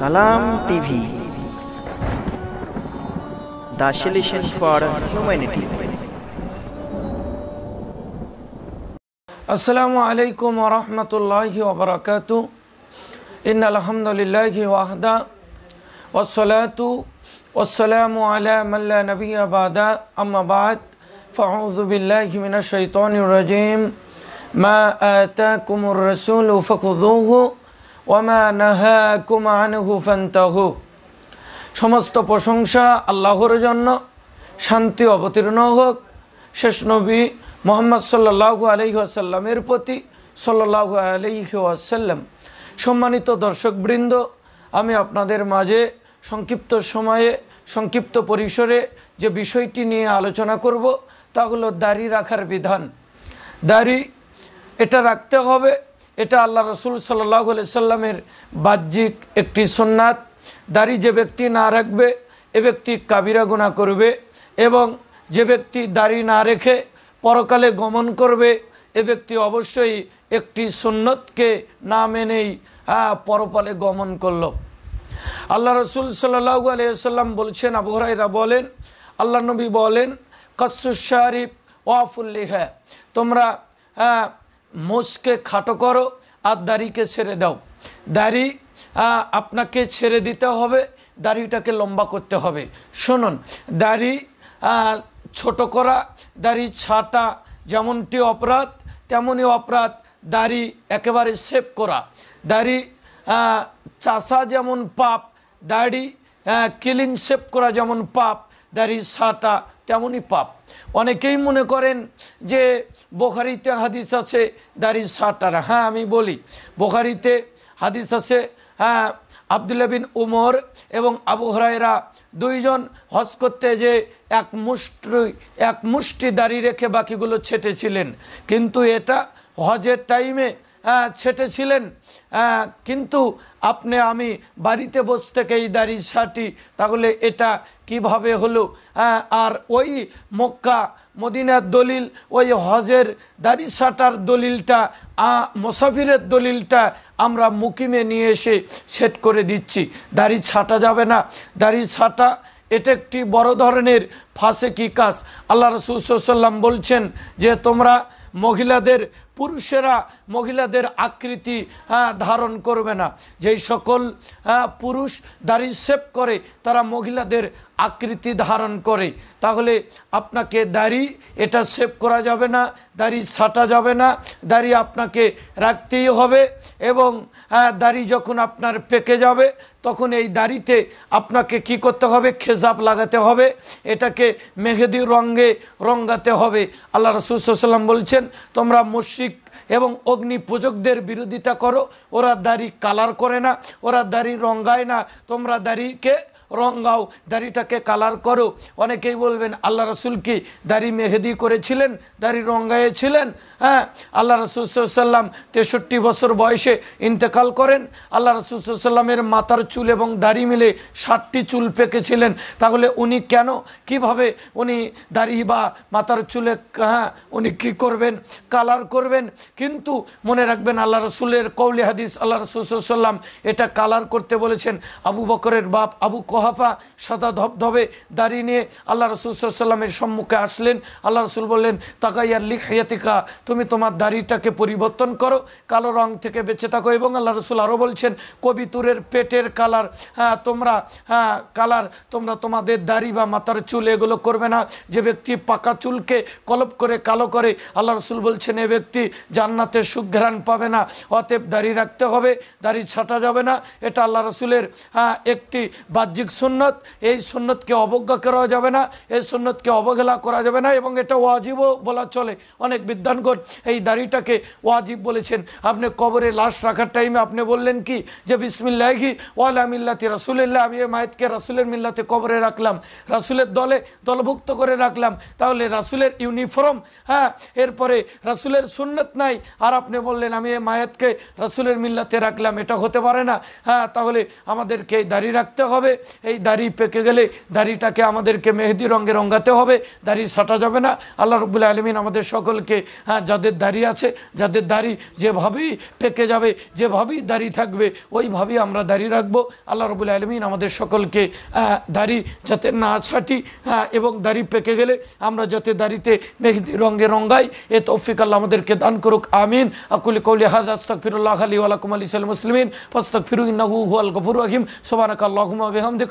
সালাম TV the solution for humanity আসসালামু আলাইকুম রহমতুল্লাহি ওবরাকাত ইন আলহামদুলিল্লাহি ওয়াহদা ওসলাতু ওসালামু আলা মাল্লা নবী আবাদা আম্মাবাদ فأعوذ بالله من الشيطان الرجيم ما آتاكم الرسول فخذوه ওমা নাহা কুমান হুফান্তাহু সমস্ত প্রশংসা আল্লাহর জন্য শান্তি অবতীর্ণ হোক শেষ নবী মোহাম্মদ সাল্লাহু আলহি আসাল্লামের প্রতি সাল্লাহু আলহি আসাল্লাম সম্মানিত দর্শকবৃন্দ আমি আপনাদের মাঝে সংক্ষিপ্ত সময়ে সংক্ষিপ্ত পরিসরে যে বিষয়টি নিয়ে আলোচনা করব তা হলো দাড়ি রাখার বিধান দাড়ি এটা রাখতে হবে এটা আল্লাহ রসুল সাল্লাহ সাল্লামের বাহ্যিক একটি সোননাথ দাড়ি যে ব্যক্তি না রাখবে এ ব্যক্তি কাবিরা গুণা করবে এবং যে ব্যক্তি দাড়ি না রেখে পরকালে গমন করবে এ ব্যক্তি অবশ্যই একটি সন্ন্যতকে না মেনেই হ্যাঁ পরপালে গমন করল আল্লাহ রসুল সাল্লাহু আলিয়াল্লাম বলছেন আবহরাইরা বলেন আল্লাহ নবী বলেন কসুস শারিফ ওয়াফুল্লিহা তোমরা হ্যাঁ মোষকে খাটো করো আর দাড়িকে ছেড়ে দাও দাড়ি আপনাকে ছেড়ে দিতে হবে দাড়িটাকে লম্বা করতে হবে শুনুন দাড়ি ছোট করা দাড়ি ছাটা যেমনটি অপরাধ তেমনই অপরাধ দাড়ি একেবারে সেভ করা দাড়ি চাষা যেমন পাপ দাড়ি ক্লিন সেভ করা যেমন পাপ সাটা তেমনই পাপ অনেকেই মনে করেন যে বোখারিতে হাদিস আছে দাড়ি সাটার হ্যাঁ আমি বলি বোখারিতে হাদিস আছে হ্যাঁ আবদুল্লা বিন উমর এবং আবু হরাইরা দুইজন হজ করতে যে এক মুষ্টি এক মুষ্টি দাড়ি রেখে বাকিগুলো ছেটেছিলেন কিন্তু এটা হজের টাইমে ছেটেছিলেন কিন্তু আপনি আমি বাড়িতে বসে থেকে এই দাড়ি সাটি তাহলে এটা কিভাবে হলো আর ওই মক্কা মদিনার দলিল ওই হজের দাড়ি সাটার দলিলটা মুসাফিরের দলিলটা আমরা মুকিমে নিয়ে এসে সেট করে দিচ্ছি দাড়ি ছাটা যাবে না দাড়ি ছাটা এটা একটি বড় ধরনের ফাঁসে কি কাজ আল্লাহ রসুল্লাম বলছেন যে তোমরা মহিলাদের পুরুষেরা মহিলাদের আকৃতি হ্যাঁ, ধারণ করবে না যেই সকল হ্যাঁ, পুরুষ দাঁড়ি সেভ করে তারা মহিলাদের আকৃতি ধারণ করে তাহলে আপনাকে দাড়ি এটা সেভ করা যাবে না দাড়ি ছাটা যাবে না দাড়ি আপনাকে রাখতেই হবে এবং হ্যাঁ, দাড়ি যখন আপনার পেকে যাবে তখন এই দাড়িতে আপনাকে কি করতে হবে খেজাব লাগাতে হবে এটাকে মেহেদি রঙে রঙাতে হবে আল্লাহ রসুল সাল্লাম বলছেন তোমরা মসজিদ মুশিক এবং অগ্নি পূজকদের বিরোধিতা করো ওরা দাড়ি কালার করে না ওরা দাড়ি রঙ্গায় না তোমরা দাড়িকে রঙাও দাড়িটাকে কালার করো অনেকেই বলবেন আল্লাহ রসুল কি দাড়ি মেহেদি করেছিলেন দাড়ি রঙ্গাইয়েছিলেন হ্যাঁ আল্লাহ সাল্লাম তেষট্টি বছর বয়সে ইন্তেকাল করেন আল্লাহ সাল্লামের মাথার চুল এবং দাড়ি মিলে ষাটটি চুল পেকেছিলেন তাহলে উনি কেন কিভাবে উনি দাড়ি বা মাথার চুলে হ্যাঁ উনি কী করবেন কালার করবেন কিন্তু মনে রাখবেন আল্লাহ রসুলের কৌলি হাদিস আল্লাহ সাল্লাম এটা কালার করতে বলেছেন আবু বকরের বাপ আবু কহ কোহাফা সাদা ধবধবে দাড়ি নিয়ে আল্লাহ রসুল সাল্লামের সম্মুখে আসলেন আল্লাহ রসুল বললেন তাকাইয়ার লিখ হায়াতিকা তুমি তোমার দাড়িটাকে পরিবর্তন করো কালো রং থেকে বেঁচে থাকো এবং আল্লাহ রসুল আরও বলছেন কবিতুরের পেটের কালার হ্যাঁ তোমরা হ্যাঁ কালার তোমরা তোমাদের দাড়ি বা মাথার চুল এগুলো করবে না যে ব্যক্তি পাকা চুলকে কলপ করে কালো করে আল্লাহ রসুল বলছেন এ ব্যক্তি জান্নাতের সুঘ্রাণ পাবে না অতএব দাড়ি রাখতে হবে দাড়ি ছাটা যাবে না এটা আল্লাহ রসুলের হ্যাঁ একটি বাহ্যিক সুন্নত এই সুন্নতকে অবজ্ঞা করা যাবে না এই সুন্নতকে অবহেলা করা যাবে না এবং এটা ওয়াজিবও বলা চলে অনেক বিদ্যানগণ এই দাড়িটাকে ওয়াজিব বলেছেন আপনি কবরে লাশ রাখার টাইমে আপনি বললেন কি যে বিসমিল্লাহি ওয়ালা মিল্লাতি রাসুলিল্লাহ আমি এই মায়েতকে রাসুলের মিল্লাতে কবরে রাখলাম রাসুলের দলে দলভুক্ত করে রাখলাম তাহলে রাসুলের ইউনিফর্ম হ্যাঁ এরপরে রাসুলের সুন্নত নাই আর আপনি বললেন আমি এই মায়েতকে রাসুলের মিল্লাতে রাখলাম এটা হতে পারে না হ্যাঁ তাহলে আমাদেরকে দাঁড়িয়ে রাখতে হবে এই দাড়ি পেকে গেলে দাড়িটাকে আমাদেরকে মেহেদি রঙে রঙাতে হবে দাড়ি ছাটা যাবে না আল্লাহ রবুল্লা আলমিন আমাদের সকলকে হ্যাঁ যাদের দাড়ি আছে যাদের দাড়ি যেভাবেই পেকে যাবে যেভাবেই দাড়ি থাকবে ওইভাবেই আমরা দাড়ি রাখবো আল্লাহ রবুল্লা আলমিন আমাদের সকলকে হ্যাঁ, দাড়ি যাতে না ছাটি হ্যাঁ, এবং দাড়ি পেকে গেলে আমরা যাতে দাড়িতে মেহেদি রঙে রঙাই এ তৌফিক আল্লাহ আমাদেরকে দান করুক আমিন আকুল কৌলি হাজ আস্তক ফিরুল্লাহ আলী আলাকুম আলী সাল মুসলিম ফস্তক ফিরু হু আল গফুর রহিম সোবানাক আল্লাহমা বেহমদিক